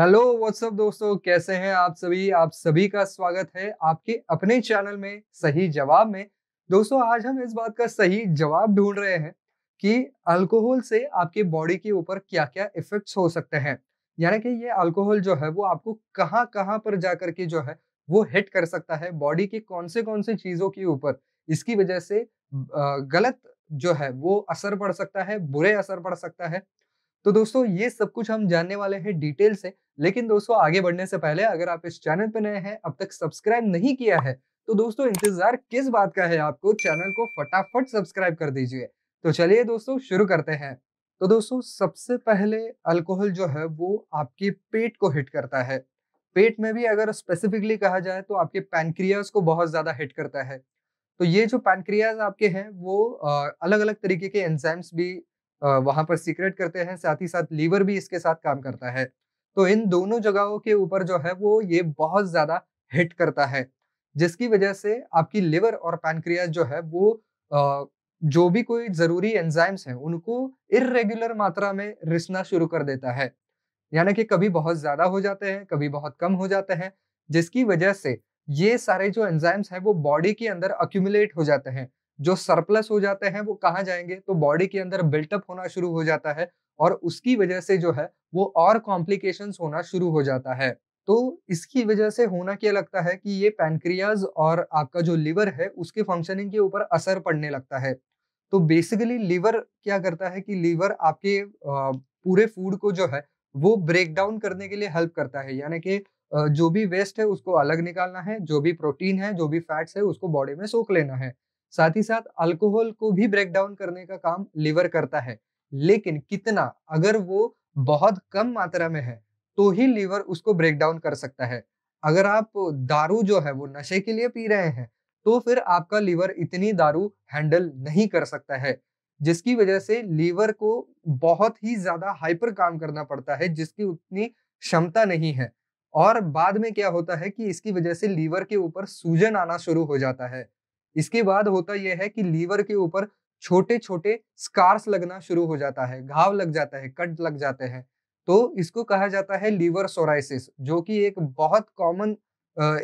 hello what's up दोस्तों कैसे हैं आप सभी आप सभी का स्वागत है आपके अपने चैनल में सही जवाब में दोस्तों आज हम इस बात का सही जवाब ढूंढ रहे हैं कि अल्कोहल से आपके बॉडी के ऊपर क्या क्या इफेक्ट्स हो सकते हैं यानी कि ये अल्कोहल जो है वो आपको कहाँ कहाँ पर जा करके जो है वो हिट कर सकता है बॉडी के कौन से कौन से चीज़ों के ऊपर इसकी वजह से गलत जो है वो असर पड़ सकता है बुरे असर पड़ सकता है तो दोस्तों ये सब कुछ हम जानने वाले हैं डिटेल से लेकिन दोस्तों आगे बढ़ने से पहले अगर आप इस चैनल पे नए हैं अब तक सब्सक्राइब नहीं किया है तो दोस्तों इंतजार किस बात का है आपको चैनल को फटाफट सब्सक्राइब कर दीजिए तो चलिए दोस्तों शुरू करते हैं तो दोस्तों सबसे पहले अल्कोहल जो है वो आपके पेट को हिट करता है पेट में भी अगर स्पेसिफिकली कहा जाए तो आपके पैनक्रियाज को बहुत ज़्यादा हिट करता है तो ये जो पैनक्रियाज आपके हैं वो अलग अलग तरीके के एंजाइम्स भी वहां पर सीक्रेट करते हैं साथ ही साथ लीवर भी इसके साथ काम करता है तो इन दोनों जगहों के ऊपर जो है वो ये बहुत ज़्यादा हिट करता है जिसकी वजह से आपकी लिवर और पैनक्रियाज जो है वो आ, जो भी कोई ज़रूरी एंजाइम्स हैं उनको इरेगुलर मात्रा में रिसना शुरू कर देता है यानी कि कभी बहुत ज़्यादा हो जाते हैं कभी बहुत कम हो जाते हैं जिसकी वजह से ये सारे जो एंजाइम्स हैं वो बॉडी के अंदर अक्यूमुलेट हो जाते हैं जो सरप्लस हो जाते हैं वो कहाँ जाएंगे तो बॉडी के अंदर बिल्टअप होना शुरू हो जाता है और उसकी वजह से जो है वो और कॉम्प्लिकेशंस होना शुरू हो जाता है तो इसकी वजह से होना क्या लगता है कि ये पैनक्रियाज और आपका जो लिवर है उसके फंक्शनिंग के ऊपर असर पड़ने लगता है तो बेसिकली लीवर क्या करता है कि लीवर आपके पूरे फूड को जो है वो ब्रेक डाउन करने के लिए हेल्प करता है यानी कि जो भी वेस्ट है उसको अलग निकालना है जो भी प्रोटीन है जो भी फैट्स है उसको बॉडी में सोख लेना है साथ ही साथ अल्कोहल को भी ब्रेक डाउन करने का काम लिवर करता है लेकिन कितना अगर वो बहुत कम मात्रा में है तो ही लीवर उसको ब्रेक डाउन कर सकता है अगर आप दारू जो है वो नशे के लिए पी रहे हैं तो फिर आपका लीवर इतनी दारू हैंडल नहीं कर सकता है जिसकी वजह से लीवर को बहुत ही ज्यादा हाइपर काम करना पड़ता है जिसकी उतनी क्षमता नहीं है और बाद में क्या होता है कि इसकी वजह से लीवर के ऊपर सूजन आना शुरू हो जाता है इसके बाद होता यह है कि लीवर के ऊपर छोटे छोटे स्कार्स लगना शुरू हो जाता है घाव लग जाता है कट लग जाते हैं तो इसको कहा जाता है लीवर सोराइसिस जो कि एक बहुत कॉमन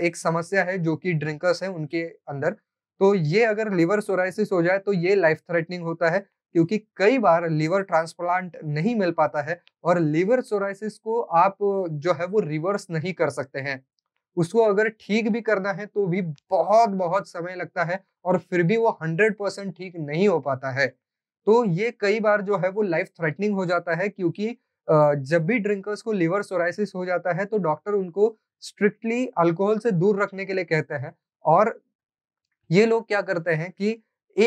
एक समस्या है जो कि ड्रिंकर्स है उनके अंदर तो ये अगर लीवर सोराइसिस हो जाए तो ये लाइफ थ्रेटनिंग होता है क्योंकि कई बार लीवर ट्रांसप्लांट नहीं मिल पाता है और लीवर सोराइसिस को आप जो है वो रिवर्स नहीं कर सकते हैं उसको अगर ठीक भी करना है तो भी बहुत बहुत समय लगता है और फिर भी वो हंड्रेड परसेंट ठीक नहीं हो पाता है तो ये कई बार जो है वो लाइफ थ्रेटनिंग हो जाता है क्योंकि जब भी ड्रिंकर्स को लिवर सोराइसिस हो जाता है तो डॉक्टर उनको स्ट्रिक्टली अल्कोहल से दूर रखने के लिए कहते हैं और ये लोग क्या करते हैं कि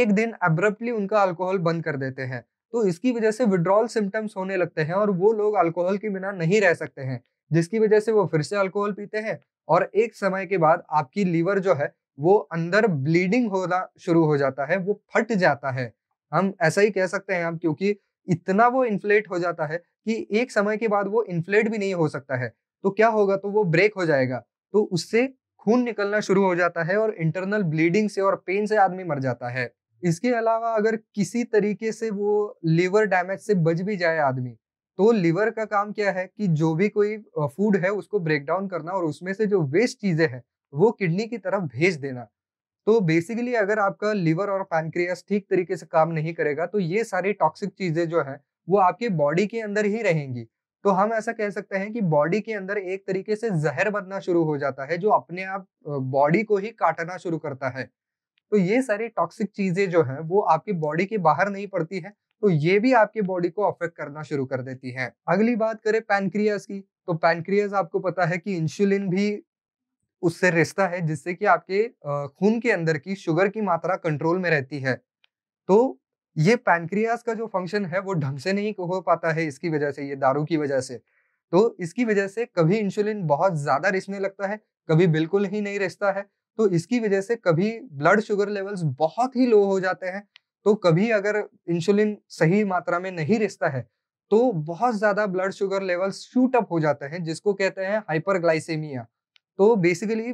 एक दिन एब्रप्टली उनका अल्कोहल बंद कर देते हैं तो इसकी वजह से विड्रॉल सिम्टम्स होने लगते हैं और वो लोग अल्कोहल के बिना नहीं रह सकते हैं जिसकी वजह से वो फिर से अल्कोहल पीते हैं और एक समय के बाद आपकी लीवर जो है वो अंदर ब्लीडिंग होना शुरू हो जाता है वो फट जाता है हम ऐसा ही कह सकते हैं हम क्योंकि इतना वो इन्फ्लेट हो जाता है कि एक समय के बाद वो इन्फ्लेट भी नहीं हो सकता है तो क्या होगा तो वो ब्रेक हो जाएगा तो उससे खून निकलना शुरू हो जाता है और इंटरनल ब्लीडिंग से और पेन से आदमी मर जाता है इसके अलावा अगर किसी तरीके से वो लीवर डैमेज से बच भी जाए आदमी तो लीवर का काम क्या है कि जो भी कोई फूड है उसको ब्रेक डाउन करना और उसमें से जो वेस्ट चीजें हैं वो किडनी की तरफ भेज देना तो बेसिकली अगर आपका लीवर और पैनक्रियास ठीक तरीके से काम नहीं करेगा तो ये सारी टॉक्सिक चीजें जो है वो आपके बॉडी के अंदर ही रहेंगी तो हम ऐसा कह सकते हैं कि बॉडी के अंदर एक तरीके से जहर बनना शुरू हो जाता है जो अपने आप बॉडी को ही काटना शुरू करता है तो ये सारी टॉक्सिक चीजें जो है वो आपकी बॉडी के बाहर नहीं पड़ती है तो ये भी आपकी बॉडी को अफेक्ट करना शुरू कर देती है अगली बात करें पैनक्रियाज की तो पैनक्रियाज आपको पता है कि इंसुलिन भी उससे रिश्ता है जिससे कि आपके खून के अंदर की शुगर की मात्रा कंट्रोल में रहती है तो ये पैनक्रियाज का जो फंक्शन है वो ढंग से नहीं हो पाता है इसकी वजह से ये दारू की वजह से तो इसकी वजह से कभी इंसुलिन बहुत ज्यादा रिसने लगता है कभी बिल्कुल ही नहीं रिसता है तो इसकी वजह से कभी ब्लड शुगर लेवल्स बहुत ही लो हो जाते हैं तो कभी अगर इंसुलिन सही मात्रा में नहीं रिसता है तो बहुत ज्यादा blood sugar level shoot up हो जाते हैं जिसको कहते हैं हाइपर तो बेसिकली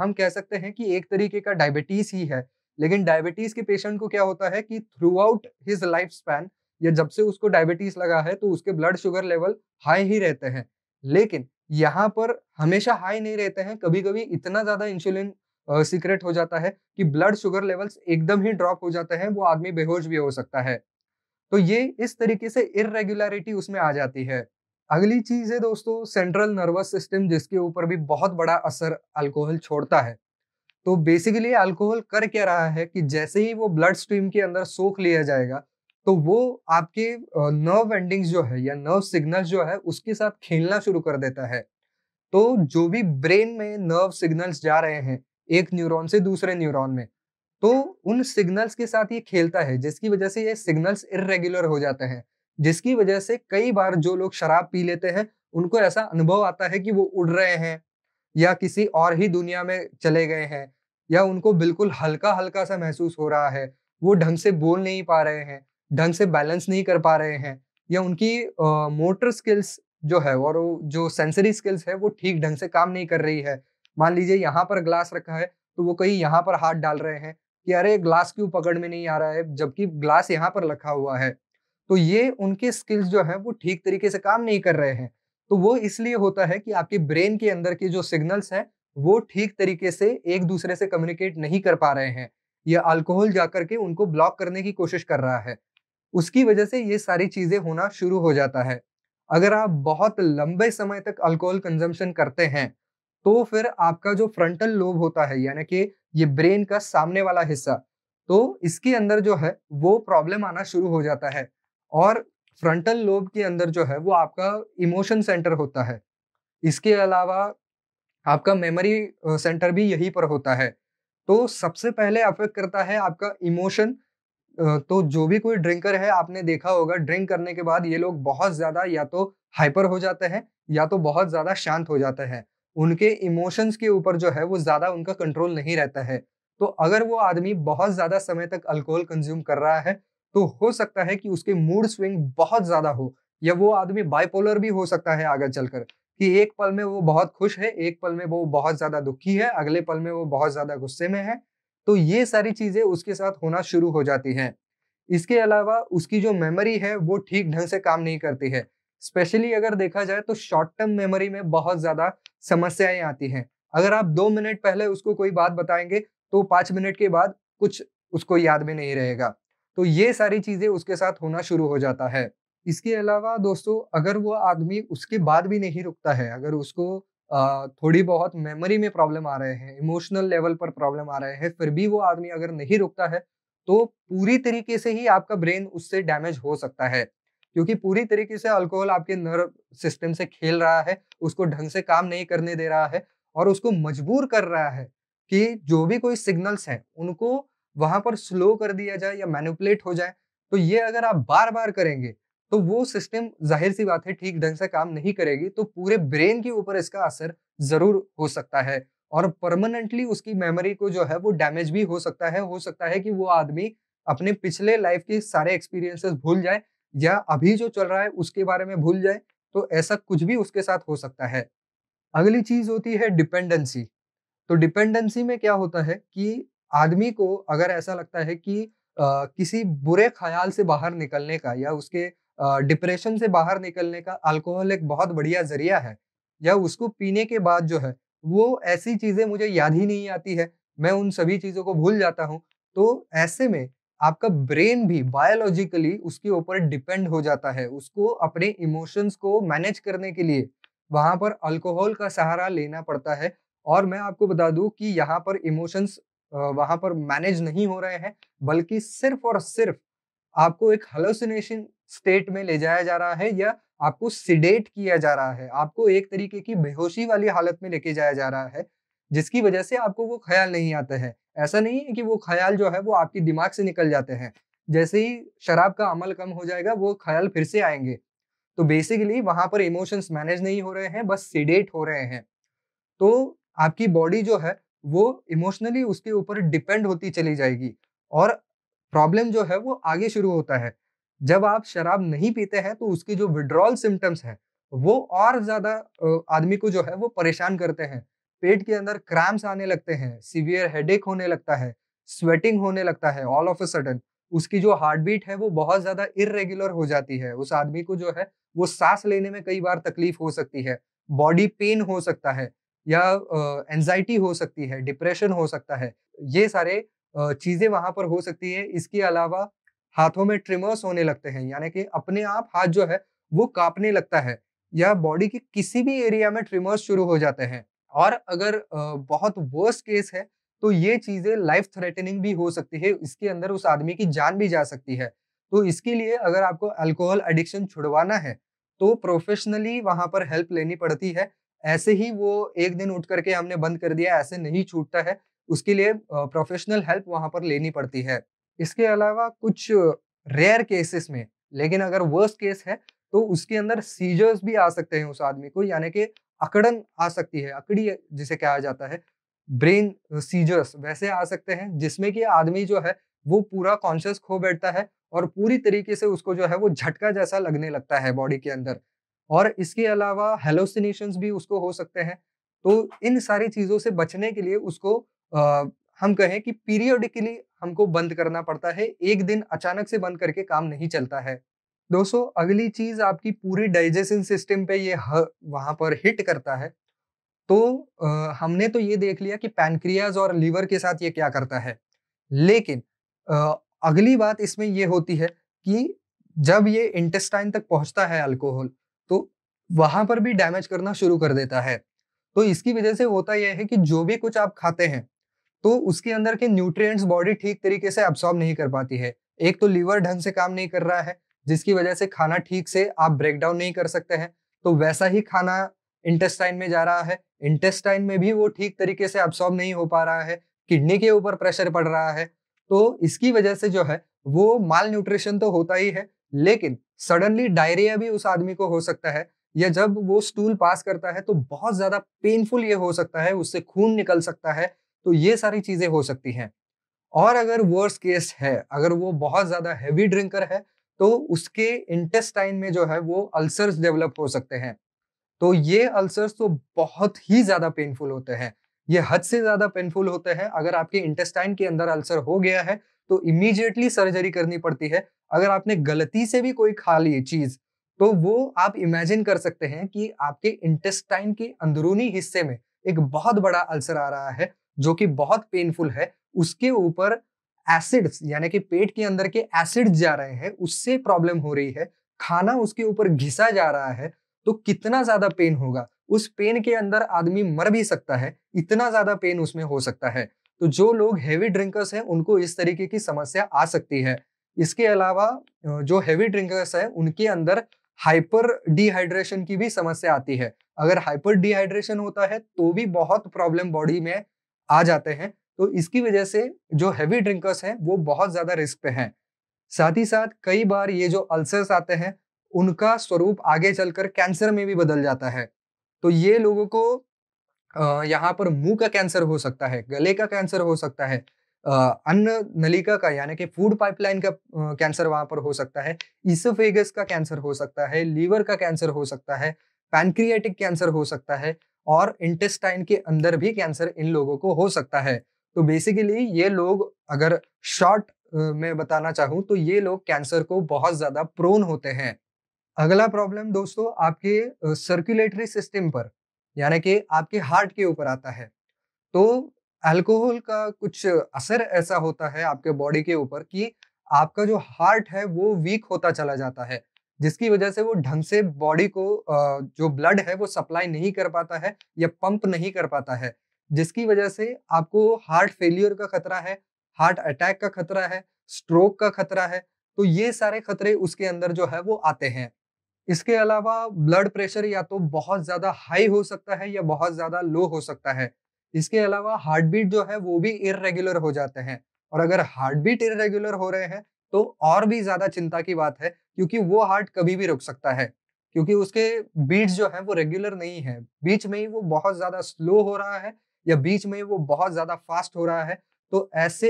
हम कह सकते हैं कि एक तरीके का डायबिटीज ही है लेकिन डायबिटीज के पेशेंट को क्या होता है कि throughout his life span या जब से उसको डायबिटीज लगा है तो उसके ब्लड शुगर लेवल हाई ही रहते हैं लेकिन यहाँ पर हमेशा हाई नहीं रहते हैं कभी कभी इतना ज्यादा इंसुलिन सीक्रेट हो जाता है कि ब्लड शुगर लेवल्स एकदम ही ड्रॉप हो जाते हैं वो आदमी बेहोश भी हो सकता है तो ये इस तरीके से इरेग्युलरिटी उसमें आ जाती है अगली चीज है दोस्तों सेंट्रल नर्वस सिस्टम जिसके ऊपर भी बहुत बड़ा असर अल्कोहल छोड़ता है तो बेसिकली अल्कोहल कर क्या रहा है कि जैसे ही वो ब्लड स्ट्रीम के अंदर सोख लिया जाएगा तो वो आपके नर्व एंडिंग्स जो है या नर्व सिग्नल्स जो है उसके साथ खेलना शुरू कर देता है तो जो भी ब्रेन में नर्व सिग्नल्स जा रहे हैं एक न्यूरॉन से दूसरे न्यूरॉन में तो उन सिग्नल्स के साथ ये खेलता है जिसकी वजह से ये सिग्नल्स इरेगुलर हो जाते हैं जिसकी वजह से कई बार जो लोग शराब पी लेते हैं उनको ऐसा अनुभव आता है कि वो उड़ रहे हैं या किसी और ही दुनिया में चले गए हैं या उनको बिल्कुल हल्का हल्का सा महसूस हो रहा है वो ढंग से बोल नहीं पा रहे हैं ढंग से बैलेंस नहीं कर पा रहे हैं या उनकी मोटर स्किल्स जो है और जो सेंसरी स्किल्स है वो ठीक ढंग से काम नहीं कर रही है मान लीजिए यहाँ पर ग्लास रखा है तो वो कहीं यहाँ पर हाथ डाल रहे हैं कि अरे ग्लास क्यों पकड़ में नहीं आ रहा है जबकि ग्लास यहाँ पर रखा हुआ है तो ये उनके स्किल्स जो है वो ठीक तरीके से काम नहीं कर रहे हैं तो वो इसलिए होता है कि आपके ब्रेन के अंदर के जो सिग्नल्स हैं वो ठीक तरीके से एक दूसरे से कम्युनिकेट नहीं कर पा रहे हैं या अल्कोहल जाकर के उनको ब्लॉक करने की कोशिश कर रहा है उसकी वजह से ये सारी चीज़ें होना शुरू हो जाता है अगर आप बहुत लंबे समय तक अल्कोहल कंजम्पशन करते हैं तो फिर आपका जो फ्रंटल लोब होता है यानी कि ये ब्रेन का सामने वाला हिस्सा तो इसके अंदर जो है वो प्रॉब्लम आना शुरू हो जाता है और फ्रंटल लोब के अंदर जो है वो आपका इमोशन सेंटर होता है इसके अलावा आपका मेमोरी सेंटर भी यहीं पर होता है तो सबसे पहले अफेक्ट करता है आपका इमोशन तो जो भी कोई ड्रिंकर है आपने देखा होगा ड्रिंक करने के बाद ये लोग बहुत ज़्यादा या तो हाइपर हो जाते हैं या तो बहुत ज़्यादा शांत हो जाते हैं उनके इमोशंस के ऊपर जो है वो ज़्यादा उनका कंट्रोल नहीं रहता है तो अगर वो आदमी बहुत ज़्यादा समय तक अल्कोहल कंज्यूम कर रहा है तो हो सकता है कि उसके मूड स्विंग बहुत ज़्यादा हो या वो आदमी बाइपोलर भी हो सकता है आगे चलकर कि एक पल में वो बहुत खुश है एक पल में वो बहुत ज़्यादा दुखी है अगले पल में वो बहुत ज़्यादा गुस्से में है तो ये सारी चीज़ें उसके साथ होना शुरू हो जाती हैं इसके अलावा उसकी जो मेमोरी है वो ठीक ढंग से काम नहीं करती है स्पेशली अगर देखा जाए तो शॉर्ट टर्म मेमोरी में बहुत ज्यादा समस्याएं आती हैं अगर आप दो मिनट पहले उसको कोई बात बताएंगे तो पाँच मिनट के बाद कुछ उसको याद में नहीं रहेगा तो ये सारी चीज़ें उसके साथ होना शुरू हो जाता है इसके अलावा दोस्तों अगर वो आदमी उसके बाद भी नहीं रुकता है अगर उसको थोड़ी बहुत मेमोरी में प्रॉब्लम आ रहे हैं इमोशनल लेवल पर प्रॉब्लम आ रहे हैं फिर भी वो आदमी अगर नहीं रुकता है तो पूरी तरीके से ही आपका ब्रेन उससे डैमेज हो सकता है क्योंकि पूरी तरीके से अल्कोहल आपके नर्व सिस्टम से खेल रहा है उसको ढंग से काम नहीं करने दे रहा है और उसको मजबूर कर रहा है कि जो भी कोई सिग्नल्स हैं उनको वहां पर स्लो कर दिया जाए या मैनिपुलेट हो जाए तो ये अगर आप बार बार करेंगे तो वो सिस्टम जाहिर सी बात है ठीक ढंग से काम नहीं करेगी तो पूरे ब्रेन के ऊपर इसका असर जरूर हो सकता है और परमानेंटली उसकी मेमोरी को जो है वो डैमेज भी हो सकता है हो सकता है कि वो आदमी अपने पिछले लाइफ के सारे एक्सपीरियंसेस भूल जाए या अभी जो चल रहा है उसके बारे में भूल जाए तो ऐसा कुछ भी उसके साथ हो सकता है अगली चीज होती है डिपेंडेंसी तो डिपेंडेंसी में क्या होता है कि आदमी को अगर ऐसा लगता है कि आ, किसी बुरे ख्याल से बाहर निकलने का या उसके डिप्रेशन से बाहर निकलने का अल्कोहल एक बहुत बढ़िया जरिया है या उसको पीने के बाद जो है वो ऐसी चीज़ें मुझे याद ही नहीं आती है मैं उन सभी चीज़ों को भूल जाता हूँ तो ऐसे में आपका ब्रेन भी बायोलॉजिकली उसके ऊपर डिपेंड हो जाता है उसको अपने इमोशंस को मैनेज करने के लिए वहां पर अल्कोहल का सहारा लेना पड़ता है और मैं आपको बता दूं कि यहाँ पर इमोशंस वहां पर मैनेज नहीं हो रहे हैं बल्कि सिर्फ और सिर्फ आपको एक हलोसिनेशन स्टेट में ले जाया जा रहा है या आपको सिडेट किया जा रहा है आपको एक तरीके की बेहोशी वाली हालत में लेके जाया जा रहा है जिसकी वजह से आपको वो ख्याल नहीं आते हैं ऐसा नहीं है कि वो ख्याल जो है वो आपके दिमाग से निकल जाते हैं जैसे ही शराब का अमल कम हो जाएगा वो ख्याल फिर से आएंगे तो बेसिकली वहां पर इमोशंस मैनेज नहीं हो रहे हैं बस सीडेट हो रहे हैं तो आपकी बॉडी जो है वो इमोशनली उसके ऊपर डिपेंड होती चली जाएगी और प्रॉब्लम जो है वो आगे शुरू होता है जब आप शराब नहीं पीते हैं तो उसके जो विड्रॉल सिम्टम्स हैं वो और ज़्यादा आदमी को जो है वो परेशान करते हैं पेट के अंदर क्रैम्स आने लगते हैं सीवियर हेडेक होने लगता है स्वेटिंग होने लगता है ऑल ऑफ अ सडन उसकी जो हार्ट बीट है वो बहुत ज्यादा इरेग्युलर हो जाती है उस आदमी को जो है वो सांस लेने में कई बार तकलीफ हो सकती है बॉडी पेन हो सकता है या एनजाइटी uh, हो सकती है डिप्रेशन हो सकता है ये सारे uh, चीजें वहां पर हो सकती है इसके अलावा हाथों में ट्रिमर्स होने लगते हैं यानी कि अपने आप हाथ जो है वो कांपने लगता है या बॉडी के किसी भी एरिया में ट्रिमर्स शुरू हो जाते हैं और अगर बहुत वर्स्ट केस है तो ये चीजें लाइफ थ्रेटनिंग भी हो सकती है इसके अंदर उस आदमी की जान भी जा सकती है तो इसके लिए अगर आपको अल्कोहल एडिक्शन छुड़वाना है तो प्रोफेशनली वहां पर हेल्प लेनी पड़ती है ऐसे ही वो एक दिन उठ करके हमने बंद कर दिया ऐसे नहीं छूटता है उसके लिए प्रोफेशनल हेल्प वहां पर लेनी पड़ती है इसके अलावा कुछ रेयर केसेस में लेकिन अगर वर्स्ट केस है तो उसके अंदर सीजर्स भी आ सकते हैं उस आदमी को यानी कि अकड़न आ सकती है अकड़ी जिसे कहा जाता है ब्रेन सीजर्स वैसे आ सकते हैं जिसमें कि आदमी जो है वो पूरा कॉन्शियस खो बैठता है और पूरी तरीके से उसको जो है वो झटका जैसा लगने लगता है बॉडी के अंदर और इसके अलावा हेलोसिनेशन भी उसको हो सकते हैं तो इन सारी चीज़ों से बचने के लिए उसको आ, हम कहें कि पीरियोडिकली हमको बंद करना पड़ता है एक दिन अचानक से बंद करके काम नहीं चलता है दोस्तों अगली चीज आपकी पूरी डाइजेशन सिस्टम पे ये वहां पर हिट करता है तो आ, हमने तो ये देख लिया कि पैनक्रियाज और लीवर के साथ ये क्या करता है लेकिन आ, अगली बात इसमें ये होती है कि जब ये इंटेस्टाइन तक पहुंचता है अल्कोहल तो वहां पर भी डैमेज करना शुरू कर देता है तो इसकी वजह से होता यह है कि जो भी कुछ आप खाते हैं तो उसके अंदर के न्यूट्रिएंट्स बॉडी ठीक तरीके से एब्सॉर्ब नहीं कर पाती है एक तो लीवर ढंग से काम नहीं कर रहा है जिसकी वजह से खाना ठीक से आप ब्रेक डाउन नहीं कर सकते हैं तो वैसा ही खाना इंटेस्टाइन में जा रहा है इंटेस्टाइन में भी वो ठीक तरीके से अब्सॉर्ब नहीं हो पा रहा है किडनी के ऊपर प्रेशर पड़ रहा है तो इसकी वजह से जो है वो माल न्यूट्रिशन तो होता ही है लेकिन सडनली डायरिया भी उस आदमी को हो सकता है या जब वो स्टूल पास करता है तो बहुत ज्यादा पेनफुल ये हो सकता है उससे खून निकल सकता है तो ये सारी चीजें हो सकती हैं और अगर वर्स केस है अगर वो बहुत ज्यादा हैवी ड्रिंकर है तो उसके इंटेस्टाइन में जो है वो अल्सर्स डेवलप हो सकते हैं तो ये अल्सर्स तो बहुत ही ज़्यादा पेनफुल होते हैं ये हद से ज़्यादा पेनफुल होते हैं अगर आपके इंटेस्टाइन के अंदर अल्सर हो गया है तो इमीजिएटली सर्जरी करनी पड़ती है अगर आपने गलती से भी कोई खा ली चीज़ तो वो आप इमेजिन कर सकते हैं कि आपके इंटेस्टाइन के अंदरूनी हिस्से में एक बहुत बड़ा अल्सर आ रहा है जो कि बहुत पेनफुल है उसके ऊपर एसिड्स यानी कि पेट के अंदर के एसिड्स जा रहे हैं उससे प्रॉब्लम हो रही है खाना उसके ऊपर घिसा जा रहा है तो कितना ज्यादा पेन होगा उस पेन के अंदर आदमी मर भी सकता है इतना ज्यादा पेन उसमें हो सकता है तो जो लोग हैवी ड्रिंकर्स हैं उनको इस तरीके की समस्या आ सकती है इसके अलावा जो हैवी ड्रिंकर्स हैं उनके अंदर हाइपर डिहाइड्रेशन की भी समस्या आती है अगर हाइपर डिहाइड्रेशन होता है तो भी बहुत प्रॉब्लम बॉडी में आ जाते हैं तो इसकी वजह से जो हैवी ड्रिंकर्स हैं वो बहुत ज़्यादा रिस्क पे हैं साथ ही साथ कई बार ये जो अल्सर्स आते हैं उनका स्वरूप आगे चलकर कैंसर में भी बदल जाता है तो ये लोगों को यहाँ पर मुंह का कैंसर हो सकता है गले का कैंसर हो सकता है अन्न नलिका का यानी कि फूड पाइपलाइन का कैंसर वहां पर हो सकता है इसोफेगस का कैंसर हो सकता है लीवर का कैंसर हो सकता है पैनक्रियाटिक कैंसर हो सकता है और इंटेस्टाइन के अंदर भी कैंसर इन लोगों को हो सकता है तो बेसिकली ये लोग अगर शॉर्ट में बताना चाहूँ तो ये लोग कैंसर को बहुत ज़्यादा प्रोन होते हैं अगला प्रॉब्लम दोस्तों आपके सर्कुलेटरी सिस्टम पर यानी कि आपके हार्ट के ऊपर आता है तो अल्कोहल का कुछ असर ऐसा होता है आपके बॉडी के ऊपर कि आपका जो हार्ट है वो वीक होता चला जाता है जिसकी वजह से वो ढंग से बॉडी को जो ब्लड है वो सप्लाई नहीं कर पाता है या पंप नहीं कर पाता है जिसकी वजह से आपको हार्ट फेलियर का खतरा है हार्ट अटैक का खतरा है स्ट्रोक का खतरा है तो ये सारे खतरे उसके अंदर जो है वो आते हैं इसके अलावा ब्लड प्रेशर या तो बहुत ज़्यादा हाई हो सकता है या बहुत ज़्यादा लो हो सकता है इसके अलावा हार्ट बीट जो है वो भी इरेगुलर हो जाते हैं और अगर हार्ट बीट इरेगुलर हो रहे हैं तो और भी ज़्यादा चिंता की बात है क्योंकि वो हार्ट कभी भी रुक सकता है क्योंकि उसके बीट्स जो है वो रेगुलर नहीं है बीच में ही वो बहुत ज़्यादा स्लो हो रहा है या बीच में वो बहुत ज्यादा फास्ट हो रहा है तो ऐसे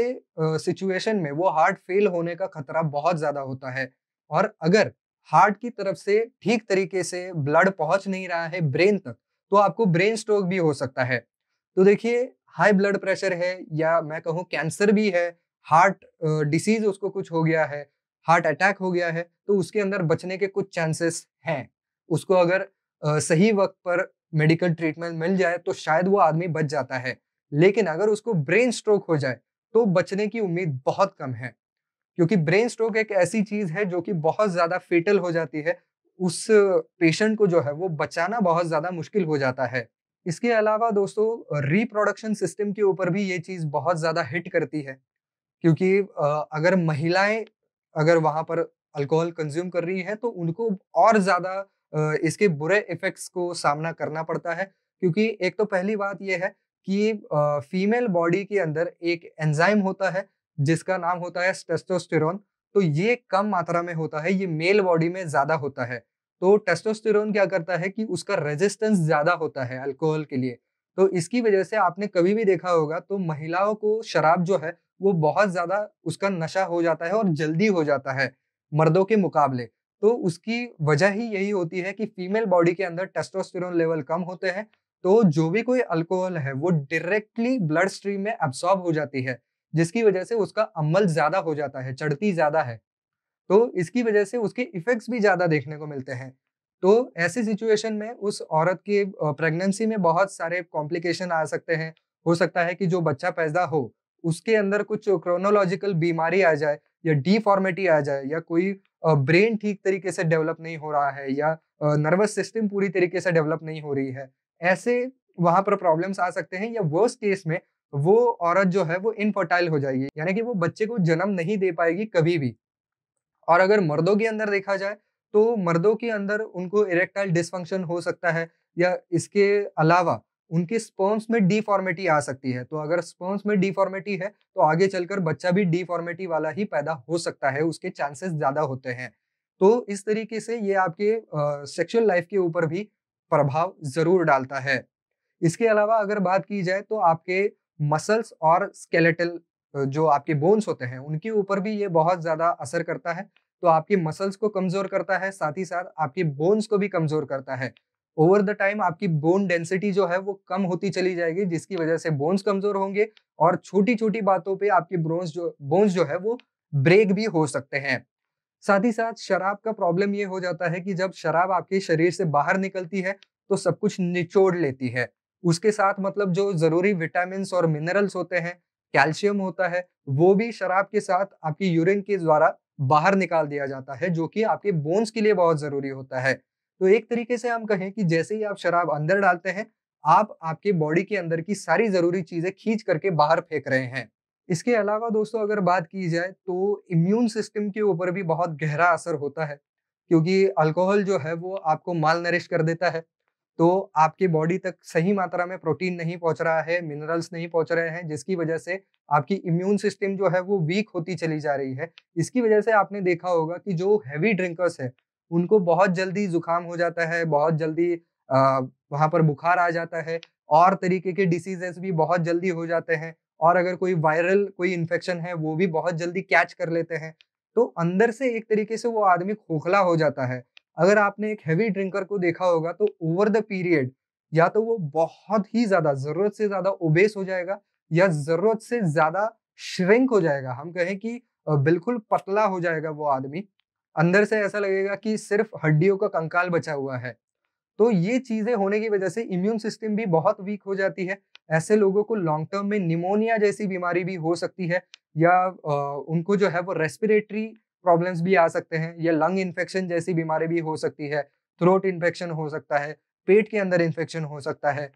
सिचुएशन में वो हार्ट फेल होने का खतरा बहुत ज्यादा होता है और अगर हार्ट की तरफ से ठीक तरीके से ब्लड पहुंच नहीं रहा है ब्रेन तक तो आपको ब्रेन स्ट्रोक भी हो सकता है तो देखिए हाई ब्लड प्रेशर है या मैं कहूँ कैंसर भी है हार्ट डिसीज उसको कुछ हो गया है हार्ट अटैक हो गया है तो उसके अंदर बचने के कुछ चांसेस हैं उसको अगर सही वक्त पर मेडिकल ट्रीटमेंट मिल जाए तो शायद वो आदमी बच जाता है लेकिन अगर उसको ब्रेन स्ट्रोक हो जाए तो बचने की उम्मीद बहुत कम है क्योंकि ब्रेन स्ट्रोक एक ऐसी चीज है जो कि बहुत ज्यादा फेटल हो जाती है उस पेशेंट को जो है वो बचाना बहुत ज्यादा मुश्किल हो जाता है इसके अलावा दोस्तों रिप्रोडक्शन सिस्टम के ऊपर भी ये चीज बहुत ज्यादा हिट करती है क्योंकि अगर महिलाएं अगर वहां पर अल्कोहल कंज्यूम कर रही है तो उनको और ज्यादा इसके बुरे इफेक्ट्स को सामना करना पड़ता है क्योंकि एक तो पहली बात यह है कि फीमेल बॉडी के अंदर एक एंजाइम होता है जिसका नाम होता है टेस्टोस्टेरोन तो ये कम मात्रा में होता है ये मेल बॉडी में ज़्यादा होता है तो टेस्टोस्टेरोन क्या करता है कि उसका रेजिस्टेंस ज़्यादा होता है अल्कोहल के लिए तो इसकी वजह से आपने कभी भी देखा होगा तो महिलाओं को शराब जो है वो बहुत ज़्यादा उसका नशा हो जाता है और जल्दी हो जाता है मर्दों के मुकाबले तो उसकी वजह ही यही होती है कि फीमेल बॉडी के अंदर टेस्टोस्टेरोन लेवल कम होते हैं तो जो भी कोई अल्कोहल है वो डायरेक्टली ब्लड स्ट्रीम में एब्सॉर्ब हो जाती है जिसकी वजह से उसका अमल ज्यादा हो जाता है चढ़ती ज्यादा है तो इसकी वजह से उसके इफेक्ट्स भी ज्यादा देखने को मिलते हैं तो ऐसी सिचुएशन में उस औरत की प्रेगनेंसी में बहुत सारे कॉम्प्लिकेशन आ सकते हैं हो सकता है कि जो बच्चा पैदा हो उसके अंदर कुछ क्रोनोलॉजिकल बीमारी आ जाए या डिफॉर्मेटी आ जाए या कोई ब्रेन ठीक तरीके से डेवलप नहीं हो रहा है या नर्वस सिस्टम पूरी तरीके से डेवलप नहीं हो रही है ऐसे वहां पर प्रॉब्लम्स आ सकते हैं या वर्स्ट केस में वो औरत जो है वो इनफर्टाइल हो जाएगी यानी कि वो बच्चे को जन्म नहीं दे पाएगी कभी भी और अगर मर्दों के अंदर देखा जाए तो मर्दों के अंदर उनको इरेक्टाइल डिसफंक्शन हो सकता है या इसके अलावा उनके स्पर्म्स में डिफॉर्मेटी आ सकती है तो अगर स्पर्म्स में डिफॉर्मेटी है तो आगे चलकर बच्चा भी डिफॉर्मेटी वाला ही पैदा हो सकता है उसके चांसेस ज़्यादा होते हैं तो इस तरीके से ये आपके सेक्सुअल लाइफ के ऊपर भी प्रभाव ज़रूर डालता है इसके अलावा अगर बात की जाए तो आपके मसल्स और स्केलेटल जो आपके बोन्स होते हैं उनके ऊपर भी ये बहुत ज़्यादा असर करता है तो आपके मसल्स को कमज़ोर करता है साथ ही साथ आपके बोन्स को भी कमज़ोर करता है ओवर द टाइम आपकी बोन डेंसिटी जो है वो कम होती चली जाएगी जिसकी वजह से बोन्स कमजोर होंगे और छोटी छोटी बातों पे आपकी ब्रोन्स जो बोन्स जो है वो ब्रेक भी हो सकते हैं साथ ही साथ शराब का प्रॉब्लम ये हो जाता है कि जब शराब आपके शरीर से बाहर निकलती है तो सब कुछ निचोड़ लेती है उसके साथ मतलब जो जरूरी विटामिन और मिनरल्स होते हैं कैल्शियम होता है वो भी शराब के साथ आपकी यूरिन के द्वारा बाहर निकाल दिया जाता है जो कि आपके बोन्स के लिए बहुत जरूरी होता है तो एक तरीके से हम कहें कि जैसे ही आप शराब अंदर डालते हैं आप आपके बॉडी के अंदर की सारी जरूरी चीजें खींच करके बाहर फेंक रहे हैं इसके अलावा दोस्तों अगर बात की जाए तो इम्यून सिस्टम के ऊपर भी बहुत गहरा असर होता है क्योंकि अल्कोहल जो है वो आपको माल नरिश कर देता है तो आपके बॉडी तक सही मात्रा में प्रोटीन नहीं पहुंच रहा है मिनरल्स नहीं पहुंच रहे हैं जिसकी वजह से आपकी इम्यून सिस्टम जो है वो वीक होती चली जा रही है इसकी वजह से आपने देखा होगा कि जो हैवी ड्रिंकर्स है उनको बहुत जल्दी जुकाम हो जाता है बहुत जल्दी वहां पर बुखार आ जाता है और तरीके के डिसीजेस भी बहुत जल्दी हो जाते हैं और अगर कोई वायरल कोई इन्फेक्शन है वो भी बहुत जल्दी कैच कर लेते हैं तो अंदर से एक तरीके से वो आदमी खोखला हो जाता है अगर आपने एक हैवी ड्रिंकर को देखा होगा तो ओवर द पीरियड या तो वो बहुत ही ज्यादा जरूरत से ज्यादा ओबेस हो जाएगा या जरूरत से ज्यादा श्रिंक हो जाएगा हम कहें कि बिल्कुल पतला हो जाएगा वो आदमी अंदर से ऐसा लगेगा कि सिर्फ हड्डियों का कंकाल बचा हुआ है तो ये चीजें होने की वजह से इम्यून सिस्टम भी बहुत वीक हो जाती है ऐसे लोगों को लॉन्ग टर्म में निमोनिया जैसी बीमारी भी हो सकती है या उनको जो है वो रेस्पिरेटरी प्रॉब्लम्स भी आ सकते हैं या लंग इन्फेक्शन जैसी बीमारी भी हो सकती है थ्रोट इन्फेक्शन हो सकता है पेट के अंदर इन्फेक्शन हो सकता है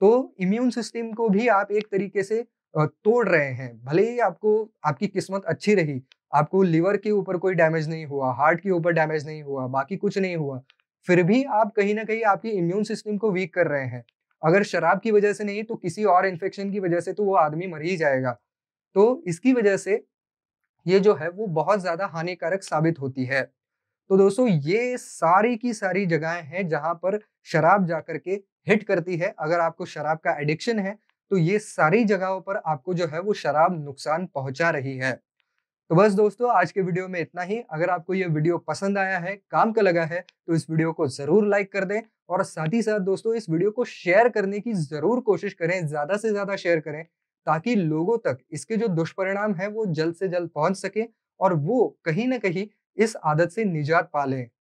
तो इम्यून सिस्टम को भी आप एक तरीके से तोड़ रहे हैं भले ही आपको आपकी किस्मत अच्छी रही आपको लिवर के ऊपर कोई डैमेज नहीं हुआ हार्ट के ऊपर डैमेज नहीं हुआ बाकी कुछ नहीं हुआ फिर भी आप कहीं ना कहीं आपकी इम्यून सिस्टम को वीक कर रहे हैं अगर शराब की वजह से नहीं तो किसी और इन्फेक्शन की वजह से तो वो आदमी मर ही जाएगा तो इसकी वजह से ये जो है वो बहुत ज़्यादा हानिकारक साबित होती है तो दोस्तों ये सारी की सारी जगहें हैं जहां पर शराब जा करके हिट करती है अगर आपको शराब का एडिक्शन है तो ये सारी जगहों पर आपको जो है वो शराब नुकसान पहुंचा रही है तो बस दोस्तों आज के वीडियो में इतना ही अगर आपको ये वीडियो पसंद आया है काम का लगा है तो इस वीडियो को जरूर लाइक कर दें और साथ ही साथ दोस्तों इस वीडियो को शेयर करने की जरूर कोशिश करें ज्यादा से ज्यादा शेयर करें ताकि लोगों तक इसके जो दुष्परिणाम है वो जल्द से जल्द पहुंच सके और वो कहीं ना कहीं इस आदत से निजात पा लें